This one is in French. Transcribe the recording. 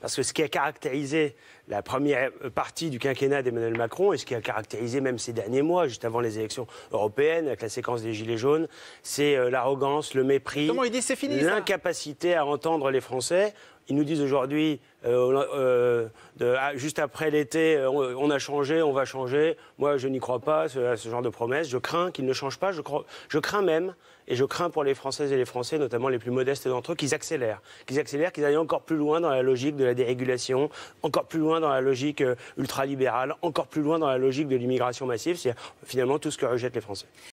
Parce que ce qui a caractérisé la première partie du quinquennat d'Emmanuel Macron et ce qui a caractérisé même ces derniers mois, juste avant les élections européennes, avec la séquence des Gilets jaunes, c'est euh, l'arrogance, le mépris, l'incapacité à entendre les Français. Ils nous disent aujourd'hui, euh, euh ah, juste après l'été, euh, on, a changé, on va changer. Moi, je n'y crois pas ce, genre de promesses. Je crains qu'ils ne changent pas. Je, je crains même, et je crains pour les Françaises et les Français, notamment les plus modestes d'entre eux, qu'ils accélèrent. Qu'ils accélèrent, qu'ils aillent encore plus loin dans la logique de la dérégulation, encore plus loin dans la logique euh, ultralibérale, encore plus loin dans la logique de l'immigration massive. C'est finalement tout ce que rejettent les Français.